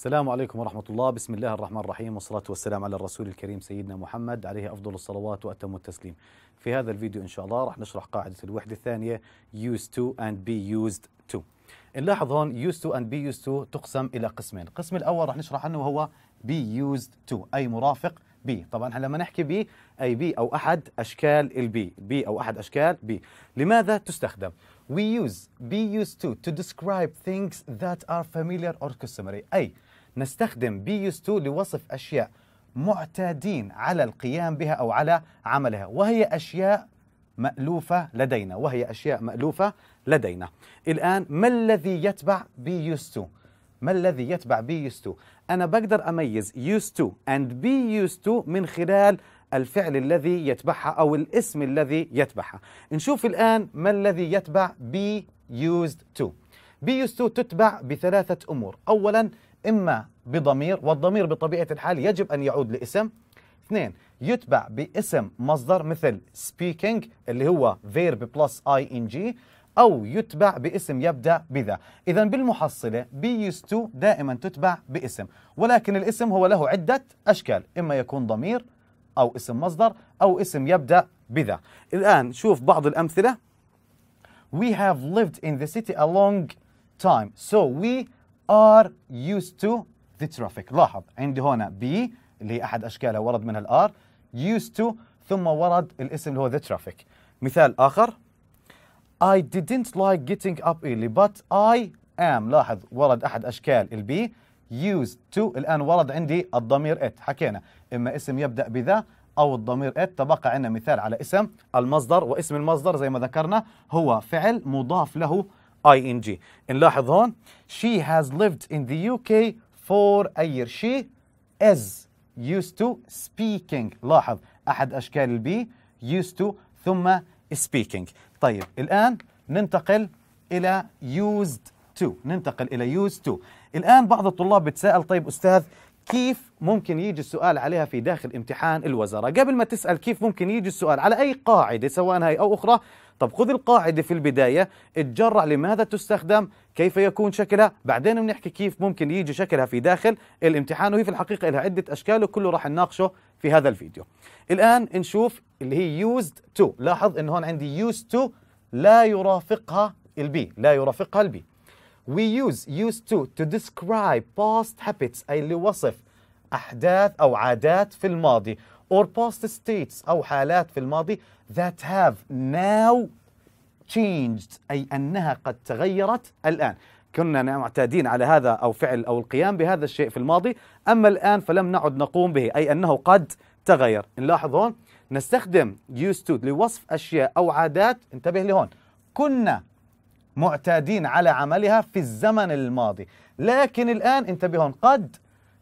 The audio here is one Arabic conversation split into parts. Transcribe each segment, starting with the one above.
السلام عليكم ورحمة الله بسم الله الرحمن الرحيم والصلاة والسلام على الرسول الكريم سيدنا محمد عليه أفضل الصلوات وأتم التسليم في هذا الفيديو إن شاء الله راح نشرح قاعدة الوحدة الثانية use to and be used to نلاحظ هون use to and be used to تقسم إلى قسمين القسم الأول راح نشرح عنه وهو be used to أي مرافق بي طبعا احنا لما نحكي بي اي بي او احد اشكال البي بي او احد اشكال بي لماذا تستخدم we use be used to to describe things that are familiar or customary اي نستخدم بي تو لوصف أشياء معتادين على القيام بها أو على عملها وهي أشياء مألوفة لدينا وهي أشياء مألوفة لدينا الآن ما الذي يتبع بي تو ما الذي يتبع بي تو أنا بقدر أميز يوست تو and be used to من خلال الفعل الذي يتبعها أو الاسم الذي يتبعها نشوف الآن ما الذي يتبع be used to be used to تتبع بثلاثة أمور أولا إما بضمير والضمير بطبيعة الحال يجب أن يعود لاسم اثنين يتبع باسم مصدر مثل speaking اللي هو verb plus ing أو يتبع باسم يبدأ بذا إذا بالمحصلة be used to دائما تتبع باسم ولكن الاسم هو له عدة أشكال إما يكون ضمير أو اسم مصدر أو اسم يبدأ بذا الآن شوف بعض الأمثلة We have lived in the city a long time so we are used to the traffic لاحظ عندي هنا be اللي هي أحد أشكالها ورد منها الار used to ثم ورد الاسم اللي هو the traffic مثال آخر I didn't like getting up early but I am لاحظ ورد أحد أشكال البي used to الآن ورد عندي الضمير it حكينا إما اسم يبدأ بذا أو الضمير it تبقى عندنا مثال على اسم المصدر واسم المصدر زي ما ذكرنا هو فعل مضاف له ing نلاحظ هون she has lived in the UK for a year she is used to speaking لاحظ أحد أشكال البي used to ثم speaking طيب الآن ننتقل إلى used to ننتقل إلى used to الآن بعض الطلاب بتساءل طيب أستاذ كيف ممكن يجي السؤال عليها في داخل امتحان الوزارة قبل ما تسأل كيف ممكن يجي السؤال على أي قاعدة سواء هاي أو أخرى طب خذ القاعدة في البداية اتجرع لماذا تستخدم كيف يكون شكلها بعدين بنحكي كيف ممكن يجي شكلها في داخل الامتحان وهي في الحقيقة لها عدة أشكال وكله راح نناقشه في هذا الفيديو الآن نشوف اللي هي used to لاحظ إن هون عندي used to لا يرافقها البي لا يرافقها البي we use used to to describe past habits أي لوصف أحداث أو عادات في الماضي or past states أو حالات في الماضي that have now changed أي أنها قد تغيرت الآن كنا معتادين على هذا أو فعل أو القيام بهذا الشيء في الماضي أما الآن فلم نعد نقوم به أي أنه قد تغير نلاحظ هون نستخدم used to لوصف أشياء أو عادات انتبه لهون كنا معتادين على عملها في الزمن الماضي لكن الآن انتبهون قد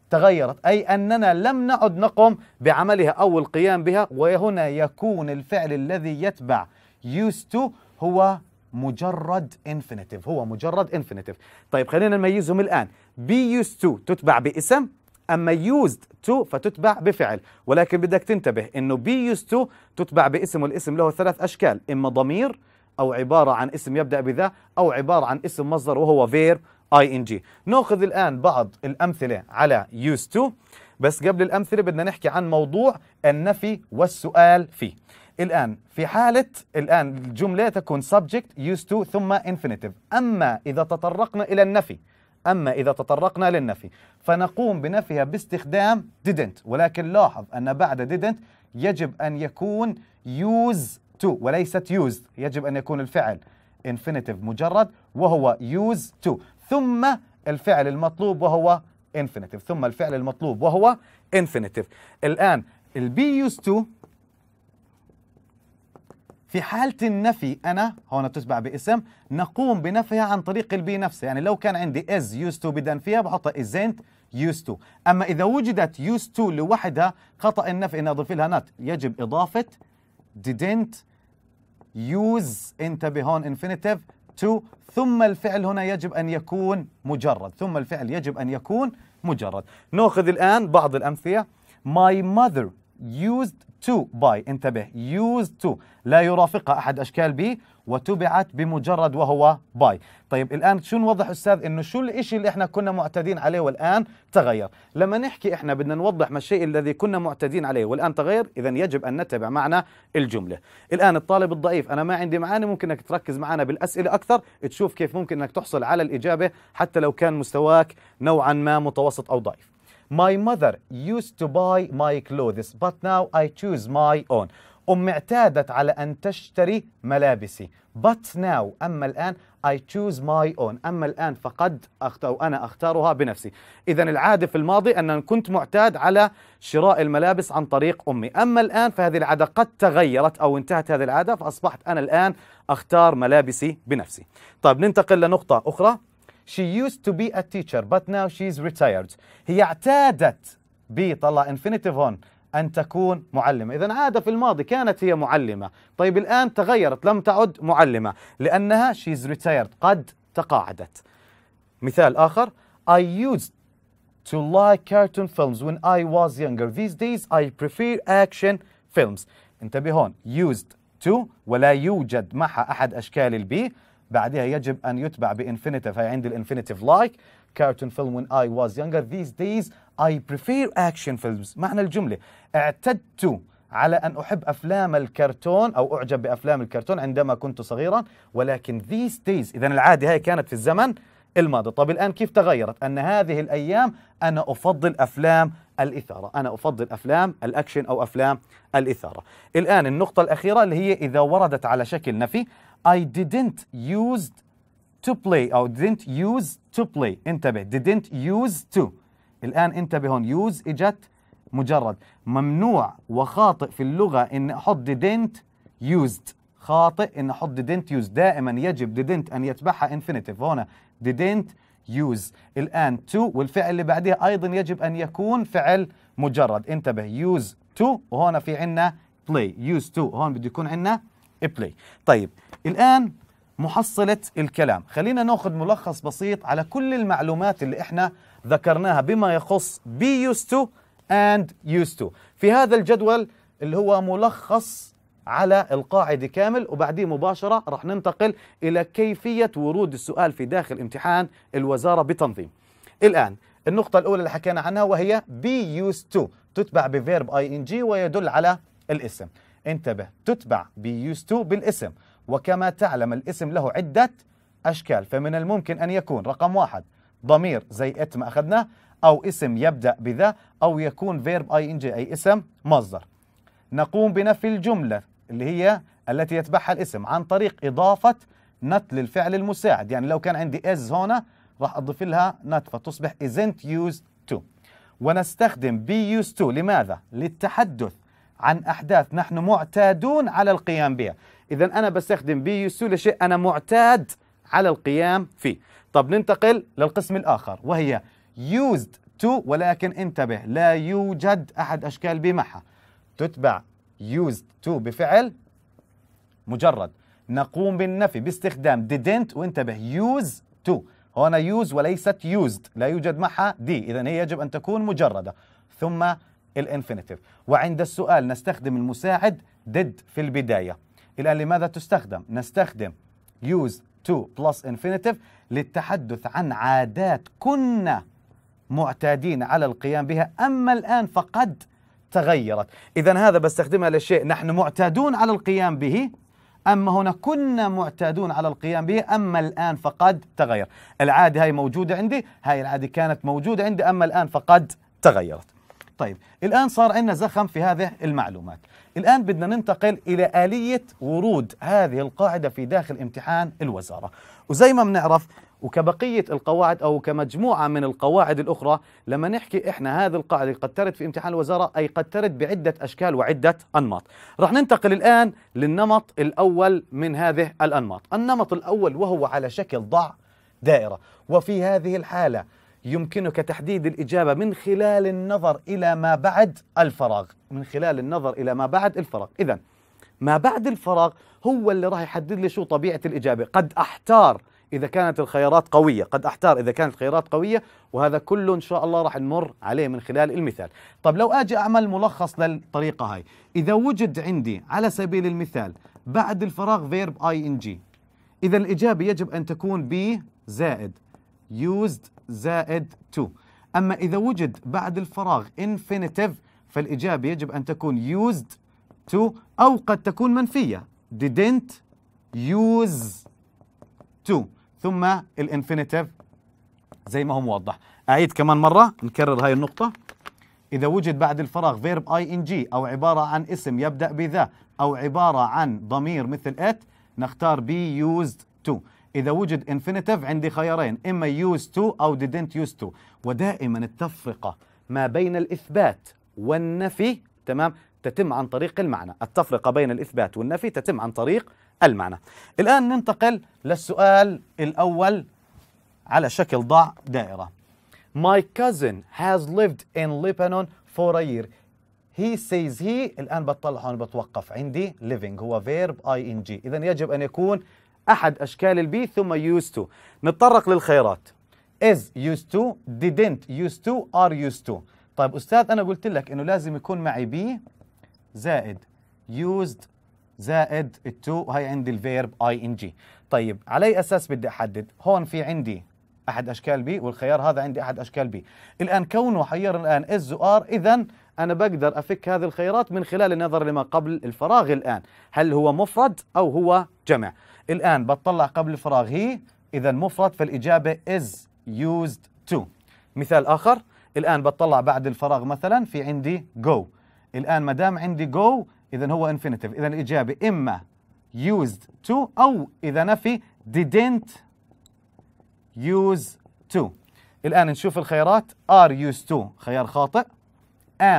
تغيرت أي أننا لم نعد نقم بعملها أو القيام بها وهنا يكون الفعل الذي يتبع used to هو مجرد infinitive هو مجرد infinitive طيب خلينا نميزهم الآن be used to تتبع باسم أما used to فتتبع بفعل ولكن بدك تنتبه أنه be used to تتبع باسم والاسم له ثلاث أشكال إما ضمير أو عبارة عن اسم يبدأ بذا أو عبارة عن اسم مصدر وهو فير ing ناخذ الآن بعض الأمثلة على used to بس قبل الأمثلة بدنا نحكي عن موضوع النفي والسؤال فيه الآن في حالة الآن الجملة تكون subject used to ثم infinitive أما إذا تطرقنا إلى النفي أما إذا تطرقنا للنفي فنقوم بنفيها باستخدام didn't ولكن لاحظ أن بعد didn't يجب أن يكون use to وليست used يجب أن يكون الفعل infinitive مجرد وهو used to ثم الفعل المطلوب وهو infinitive ثم الفعل المطلوب وهو infinitive الآن البي used to في حالة النفي أنا هون تتبع باسم نقوم بنفيها عن طريق البي نفسه يعني لو كان عندي is used to بدن فيها بحطها isn't used to أما إذا وجدت used to لوحدها خطأ النفي إن أضيف لها not يجب إضافة didn't يوز انتبه هون انفينيتيف تو ثم الفعل هنا يجب أن يكون مجرد ثم الفعل يجب أن يكون مجرد نأخذ الآن بعض الأمثلة ماي mother used to باي انتبه used to لا يرافقها أحد أشكال بي وتبعت بمجرد وهو باي طيب الآن شو نوضح أستاذ أنه شو الإشي اللي إحنا كنا معتدين عليه والآن تغير لما نحكي إحنا بدنا نوضح ما الشيء الذي كنا معتدين عليه والآن تغير إذا يجب أن نتبع معنا الجملة الآن الطالب الضعيف أنا ما عندي معاني ممكن أنك تركز معنا بالأسئلة أكثر تشوف كيف ممكن أنك تحصل على الإجابة حتى لو كان مستواك نوعا ما متوسط أو ضعيف My mother used to buy my clothes but now I choose my own أمي اعتادت على أن تشتري ملابسي but now أما الآن I choose my own أما الآن فقد أختار أنا أختارها بنفسي إذا العادة في الماضي أن كنت معتاد على شراء الملابس عن طريق أمي أما الآن فهذه العادة قد تغيرت أو انتهت هذه العادة فأصبحت أنا الآن أختار ملابسي بنفسي طيب ننتقل لنقطة أخرى She used to be a teacher but now she's retired هي اعتادت بي طلع infinitive هون أن تكون معلمة إذا عادة في الماضي كانت هي معلمة طيب الآن تغيرت لم تعد معلمة لأنها she's retired قد تقاعدت مثال آخر I used to like cartoon films when I was younger these days I prefer action films انتبه هون used to ولا يوجد معها أحد أشكال البي بعدها يجب أن يتبع بإنفينيتيف هي عندي الإنفينيتيف like cartoon film when I was younger these days I prefer action films معنى الجملة اعتدت على أن أحب أفلام الكرتون أو أعجب بأفلام الكرتون عندما كنت صغيرا ولكن these days إذا العادة هاي كانت في الزمن الماضي طب الآن كيف تغيرت أن هذه الأيام أنا أفضل أفلام الإثارة أنا أفضل أفلام الأكشن أو أفلام الإثارة الآن النقطة الأخيرة اللي هي إذا وردت على شكل نفي I didn't used to play أو didn't use to play انتبه didn't use to الآن انتبه هون يوز إجت مجرد ممنوع وخاطئ في اللغة إن أحط didn't used خاطئ إن أحط didn't used دائما يجب didn't أن يتبعها infinitive هنا didn't use الآن to والفعل اللي بعدها أيضا يجب أن يكون فعل مجرد انتبه use to وهنا في عنا play use to هون بده يكون عنا play طيب الآن محصلة الكلام خلينا ناخذ ملخص بسيط على كل المعلومات اللي احنا ذكرناها بما يخص be used to and used to في هذا الجدول اللي هو ملخص على القاعدة كامل وبعديه مباشرة رح ننتقل إلى كيفية ورود السؤال في داخل امتحان الوزارة بتنظيم الآن النقطة الأولى اللي حكينا عنها وهي be used to تتبع بفيرب اي ان جي ويدل على الاسم انتبه تتبع be used to بالاسم وكما تعلم الاسم له عدة أشكال فمن الممكن أن يكون رقم واحد ضمير زي إت ما أخذناه أو اسم يبدأ بذا أو يكون فيرب أي إن جي أي اسم مصدر نقوم بنفي الجملة اللي هي التي يتبعها الاسم عن طريق إضافة نت للفعل المساعد يعني لو كان عندي از هنا راح أضيف لها نت فتصبح isn't used to ونستخدم be used to لماذا؟ للتحدث عن أحداث نحن معتادون على القيام بها إذا أنا بستخدم بي يسهل شيء أنا معتاد على القيام فيه طب ننتقل للقسم الآخر وهي used to ولكن انتبه لا يوجد أحد أشكال بي معها تتبع used to بفعل مجرد نقوم بالنفي باستخدام didn't وانتبه يوز to هنا يوز وليست يوزد لا يوجد معها دي إذا هي يجب أن تكون مجردة ثم الانفينيتيف وعند السؤال نستخدم المساعد did في البداية الى لماذا تستخدم نستخدم use to plus infinitive للتحدث عن عادات كنا معتادين على القيام بها اما الان فقد تغيرت اذا هذا بستخدمها لشيء نحن معتادون على القيام به أما هنا كنا معتادون على القيام به أما الآن فقد تغير العادة هاي موجودة عندي هاي العادة كانت موجودة عندي أما الآن فقد تغيرت طيب الآن صار عندنا زخم في هذه المعلومات الآن بدنا ننتقل إلى آلية ورود هذه القاعدة في داخل امتحان الوزارة وزي ما بنعرف وكبقية القواعد أو كمجموعة من القواعد الأخرى لما نحكي إحنا هذه القاعدة قد ترد في امتحان الوزارة أي قد ترد بعدة أشكال وعدة أنماط رح ننتقل الآن للنمط الأول من هذه الأنماط النمط الأول وهو على شكل ضع دائرة وفي هذه الحالة يمكنك تحديد الإجابة من خلال النظر إلى ما بعد الفراغ من خلال النظر إلى ما بعد الفراغ إذا ما بعد الفراغ هو اللي راح يحدد لي شو طبيعة الإجابة قد أحتار إذا كانت الخيارات قوية قد أحتار إذا كانت الخيارات قوية وهذا كله إن شاء الله راح نمر عليه من خلال المثال طب لو أجي أعمل ملخص للطريقة هاي إذا وجد عندي على سبيل المثال بعد الفراغ فيرب اي ان جي إذا الإجابة يجب أن تكون ب زائد used زائد 2 أما إذا وجد بعد الفراغ infinitive فالإجابة يجب أن تكون used to أو قد تكون منفية didn't use to ثم الانفينيتيف زي ما هو موضح أعيد كمان مرة نكرر هاي النقطة إذا وجد بعد الفراغ verb ing أو عبارة عن اسم يبدأ بذا أو عبارة عن ضمير مثل ات نختار be used to إذا وجد infinitive عندي خيارين إما used to أو didn't used to ودائما التفرقة ما بين الإثبات والنفي تمام تتم عن طريق المعنى التفرقة بين الإثبات والنفي تتم عن طريق المعنى الآن ننتقل للسؤال الأول على شكل ضع دائرة My cousin has lived in Lebanon for a year He says he الآن بطلع هون بتوقف عندي living هو verb ing إذا يجب أن يكون أحد أشكال البي ثم used to نتطرق للخيارات is used to didn't used to are used to طيب أستاذ أنا قلت لك إنه لازم يكون معي بي زائد used زائد to وهي عندي الفيرب ing طيب على أي أساس بدي أحدد هون في عندي أحد أشكال بي والخيار هذا عندي أحد أشكال بي الآن كونه حير الآن is وار إذا أنا بقدر أفك هذه الخيارات من خلال النظر لما قبل الفراغ الآن هل هو مفرد أو هو جمع الآن بتطلع قبل الفراغ هي إذا مفرد فالإجابة is used to مثال آخر الآن بتطلع بعد الفراغ مثلا في عندي go الآن ما دام عندي go إذا هو infinitive إذا الإجابة إما used to أو إذا نفي didn't use to الآن نشوف الخيارات are used to خيار خاطئ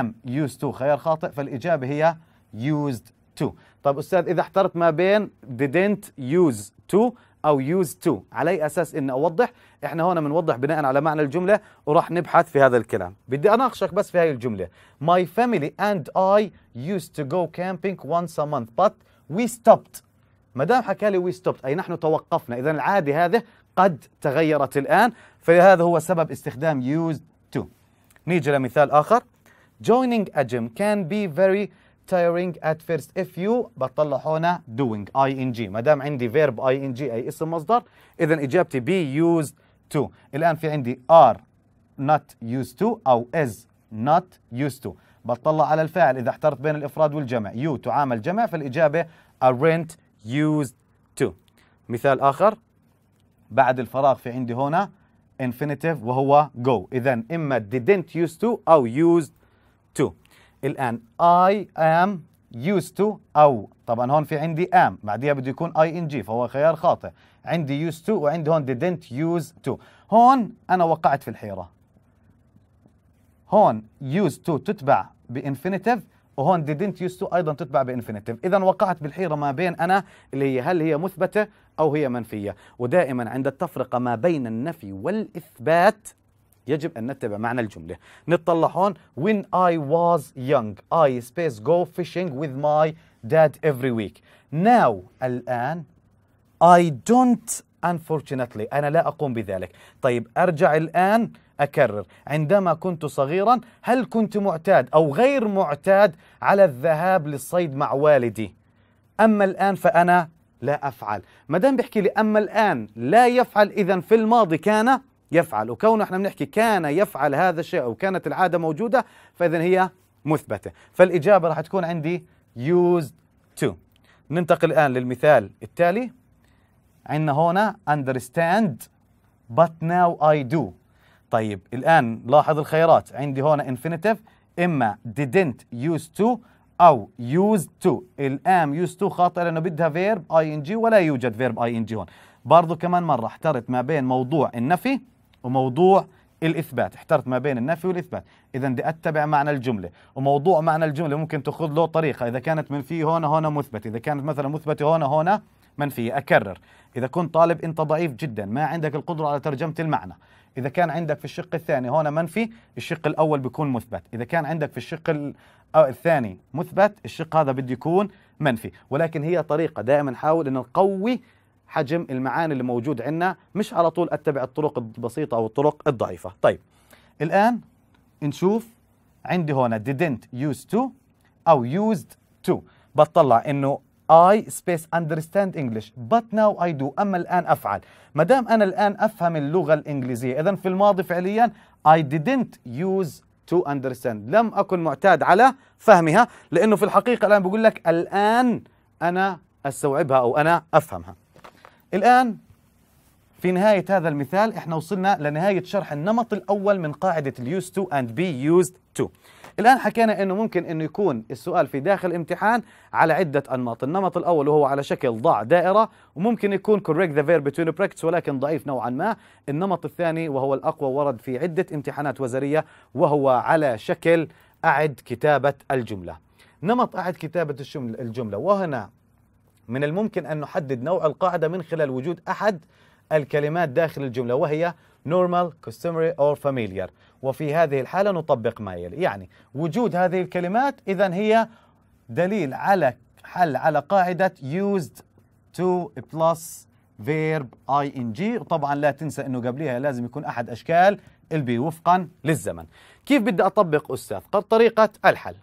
am used to خيار خاطئ فالإجابة هي used to طب أستاذ إذا احترت ما بين didn't use to أو use to على أي أساس إن أوضح إحنا هون بنوضح بناء على معنى الجملة وراح نبحث في هذا الكلام بدي أناقشك بس في هاي الجملة My family and I used to go camping once a month but we stopped ما دام حكى لي we stopped اي نحن توقفنا اذا العاده هذه قد تغيرت الان فهذا هو سبب استخدام used to نيجي لمثال اخر joining a gym can be very tiring at first if you بطلع هنا doing ing ما دام عندي verb ing اي اسم مصدر اذا اجابتي be used to الان في عندي are not used to او is not used to بطلع على الفاعل اذا احترت بين الافراد والجمع you تعامل جمع فالاجابه aren't used to مثال اخر بعد الفراغ في عندي هنا infinitive وهو go اذا اما didn't used to او used to الآن I am used to أو طبعا هون في عندي am بعديها بده يكون ing فهو خيار خاطئ عندي used to وعندي هون didn't use to هون أنا وقعت في الحيرة هون used to تتبع بإنفينيتيف وهون didn't used to ايضا تتبع بانفينيتيف اذا وقعت بالحيره ما بين انا اللي هي هل هي مثبته او هي منفيه ودائما عند التفرقه ما بين النفي والاثبات يجب أن نتبع معنى الجملة نتطلع هون when I was young I space go fishing with my dad every week now الآن I don't unfortunately أنا لا أقوم بذلك طيب أرجع الآن أكرر عندما كنت صغيرا هل كنت معتاد أو غير معتاد على الذهاب للصيد مع والدي أما الآن فأنا لا أفعل ما دام بيحكي لي أما الآن لا يفعل إذا في الماضي كان يفعل وكونه احنا بنحكي كان يفعل هذا الشيء أو كانت العادة موجودة فإذا هي مثبتة فالإجابة راح تكون عندي used to ننتقل الآن للمثال التالي عندنا هنا understand but now I do طيب الآن لاحظ الخيارات عندي هنا infinitive إما didn't used to أو used to الآن used to خاطئة لأنه بدها فيرب اي ان جي ولا يوجد فيرب اي ان جي هون برضو كمان مرة احترت ما بين موضوع النفي وموضوع الاثبات احترت ما بين النفي والاثبات اذا بدي اتبع معنى الجمله وموضوع معنى الجمله ممكن تاخذ له طريقه اذا كانت منفيه هون هون مثبته اذا كانت مثلا مثبته هون هون منفيه اكرر اذا كنت طالب انت ضعيف جدا ما عندك القدره على ترجمه المعنى اذا كان عندك في الشق الثاني هون منفي الشق الاول بيكون مثبت اذا كان عندك في الشق آه، الثاني مثبت الشق هذا بده يكون منفي ولكن هي طريقه دائما نحاول ان نقوي حجم المعاني اللي موجود عندنا مش على طول اتبع الطرق البسيطه او الطرق الضعيفه طيب الان نشوف عندي هنا didn't used to او used to بطلع انه I space understand English but now I do أما الآن أفعل ما دام أنا الآن أفهم اللغة الإنجليزية إذا في الماضي فعليا I didn't use to understand لم أكن معتاد على فهمها لأنه في الحقيقة الآن بقول لك الآن أنا أستوعبها أو أنا أفهمها الآن في نهاية هذا المثال احنا وصلنا لنهاية شرح النمط الأول من قاعدة ال used to and be used to الآن حكينا أنه ممكن أنه يكون السؤال في داخل امتحان على عدة أنماط النمط الأول وهو على شكل ضع دائرة وممكن يكون correct the verb between practice ولكن ضعيف نوعا ما النمط الثاني وهو الأقوى ورد في عدة امتحانات وزارية وهو على شكل أعد كتابة الجملة نمط أعد كتابة الجملة وهنا من الممكن أن نحدد نوع القاعدة من خلال وجود أحد الكلمات داخل الجملة وهي normal, customary or familiar وفي هذه الحالة نطبق ما يلي يعني وجود هذه الكلمات إذا هي دليل على حل على قاعدة used to plus verb ing وطبعا لا تنسى أنه قبلها لازم يكون أحد أشكال البي وفقا للزمن كيف بدي أطبق أستاذ؟ طريقة الحل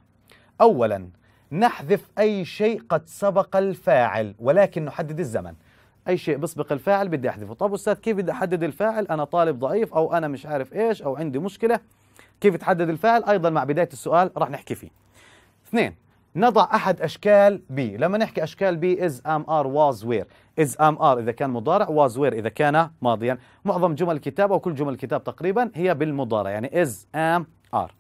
أولا نحذف أي شيء قد سبق الفاعل ولكن نحدد الزمن أي شيء بسبق الفاعل بدي أحذفه طب أستاذ كيف بدي أحدد الفاعل أنا طالب ضعيف أو أنا مش عارف إيش أو عندي مشكلة كيف تحدد الفاعل أيضا مع بداية السؤال راح نحكي فيه اثنين نضع أحد أشكال بي لما نحكي أشكال بي is am are was where is am are إذا كان مضارع was where إذا كان ماضيا معظم جمل الكتاب أو كل جمل الكتاب تقريبا هي بالمضارع يعني is am are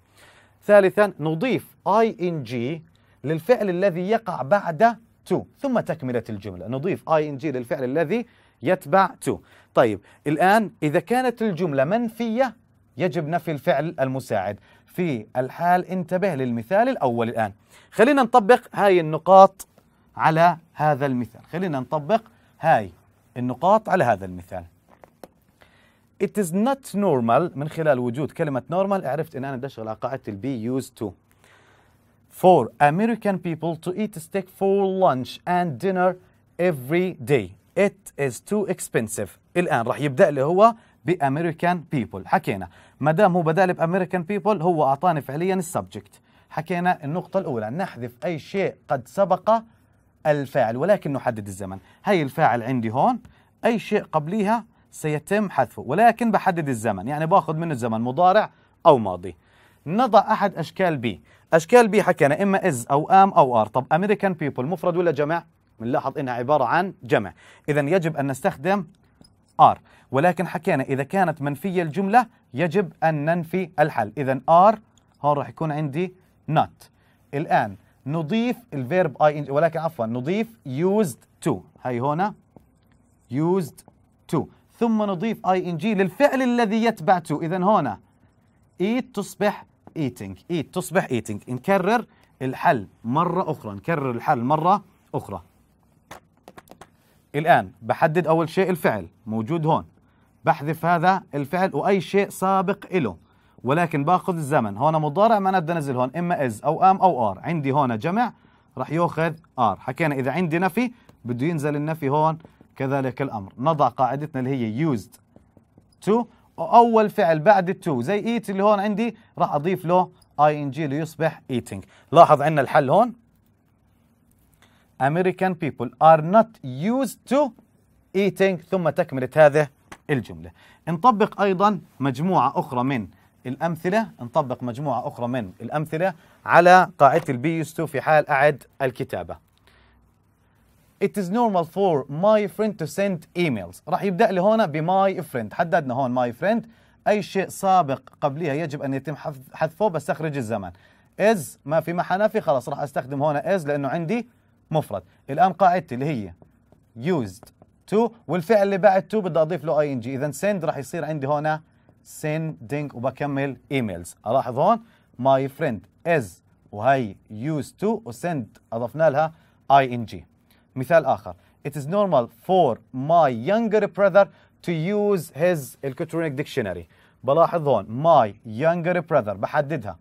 ثالثا نضيف ing للفعل الذي يقع بعد تو ثم تكملة الجملة نضيف ing للفعل الذي يتبع تو طيب الآن إذا كانت الجملة منفية يجب نفي الفعل المساعد في الحال انتبه للمثال الأول الآن خلينا نطبق هاي النقاط على هذا المثال خلينا نطبق هاي النقاط على هذا المثال It is not normal من خلال وجود كلمة normal عرفت أن أنا بدي أشغل على قاعدة البي used to for American people to eat steak for lunch and dinner every day. It is too expensive. الآن راح يبدأ لي هو بأمريكان بيبول حكينا ما دام هو بدأ بأمريكان بيبول هو أعطاني فعليا السبجكت حكينا النقطة الأولى نحذف أي شيء قد سبق الفاعل ولكن نحدد الزمن هي الفاعل عندي هون أي شيء قبليها سيتم حذفه ولكن بحدد الزمن يعني باخذ منه الزمن مضارع أو ماضي نضع أحد أشكال بي أشكال بي حكينا إما إز أو آم أو آر طب أمريكان بيبل مفرد ولا جمع؟ بنلاحظ إنها عبارة عن جمع إذا يجب أن نستخدم آر ولكن حكينا إذا كانت منفية الجملة يجب أن ننفي الحل إذا آر هون راح يكون عندي not الآن نضيف الفيرب اي ولكن عفوا نضيف used to هي هنا used to ثم نضيف اي ان جي للفعل الذي يتبع to اذا هنا eat تصبح eating eat تصبح eating نكرر الحل مرة أخرى نكرر الحل مرة أخرى الآن بحدد أول شيء الفعل موجود هون بحذف هذا الفعل وأي شيء سابق إله ولكن باخذ الزمن هون مضارع ما بدي انزل هون اما از او ام او ار عندي هون جمع راح ياخذ ار حكينا اذا عندي نفي بده ينزل النفي هون كذلك الامر نضع قاعدتنا اللي هي used to اول فعل بعد التو زي ايت اللي هون عندي راح اضيف له اي ان جي ليصبح ايتنج لاحظ عندنا الحل هون American people are not used to eating ثم تكملة هذه الجملة نطبق أيضا مجموعة أخرى من الأمثلة نطبق مجموعة أخرى من الأمثلة على قاعدة البي في حال أعد الكتابة It is normal for my friend to send emails راح يبدأ لي هنا بماي friend حددنا هون my friend أي شيء سابق قبلها يجب أن يتم حذفه بستخرج الزمن is ما في محى نفي خلاص راح أستخدم هنا is لأنه عندي مفرد الآن قاعدتي اللي هي used to والفعل اللي بعد to بدي أضيف له ing إذا send راح يصير عندي هنا sending وبكمل emails ألاحظ هون my friend is وهي used to وsend أضفنا لها ing مثال آخر It is normal for my younger brother to use his electronic dictionary بلاحظ هون my younger brother بحددها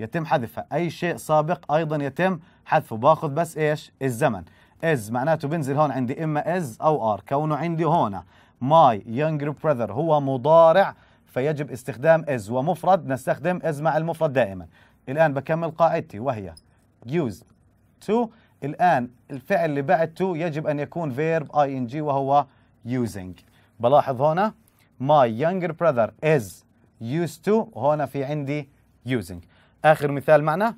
يتم حذفها أي شيء سابق أيضا يتم حذفه باخذ بس إيش الزمن is معناته بنزل هون عندي إما is أو are كونه عندي هون my younger brother هو مضارع فيجب استخدام is ومفرد نستخدم is مع المفرد دائما الآن بكمل قاعدتي وهي use to الآن الفعل اللي بعده يجب أن يكون فيرب اي ان جي وهو using بلاحظ هنا my younger brother is used to هنا في عندي using آخر مثال معنا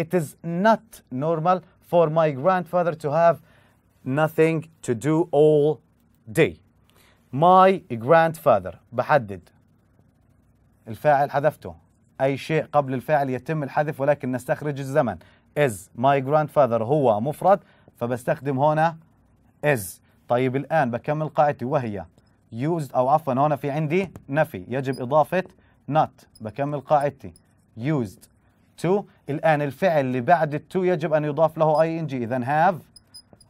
It is not normal for my grandfather to have nothing to do all day My grandfather بحدد الفاعل حذفته أي شيء قبل الفاعل يتم الحذف ولكن نستخرج الزمن is my grandfather هو مفرد فبستخدم هنا is طيب الآن بكمل قاعدتي وهي used أو عفوا هنا في عندي نفي يجب إضافة not بكمل قاعدتي used to الآن الفعل اللي بعد التو يجب أن يضاف له ing إذا have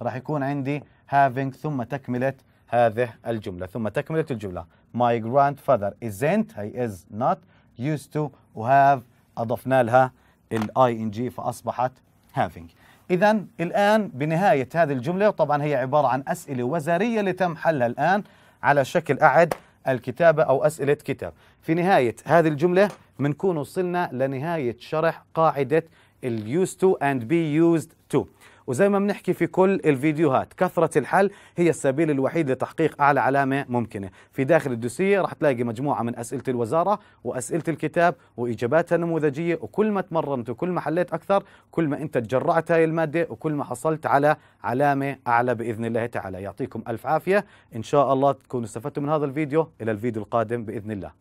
راح يكون عندي having ثم تكملة هذه الجملة ثم تكملة الجملة my grandfather isn't هي is not used to وhave أضفنا لها الاي ان جي فاصبحت هافينج اذا الان بنهايه هذه الجمله وطبعا هي عباره عن اسئله وزاريه اللي تم حلها الان على شكل اعد الكتابه او اسئله كتاب في نهايه هذه الجمله بنكون وصلنا لنهايه شرح قاعده اليوز تو اند بي يوزد تو وزي ما بنحكي في كل الفيديوهات كثرة الحل هي السبيل الوحيد لتحقيق أعلى علامة ممكنة في داخل الدوسية راح تلاقي مجموعة من أسئلة الوزارة وأسئلة الكتاب وإجاباتها النموذجية وكل ما تمرنت وكل ما حليت أكثر كل ما أنت تجرعت هاي المادة وكل ما حصلت على علامة أعلى بإذن الله تعالى يعطيكم ألف عافية إن شاء الله تكونوا استفدتم من هذا الفيديو إلى الفيديو القادم بإذن الله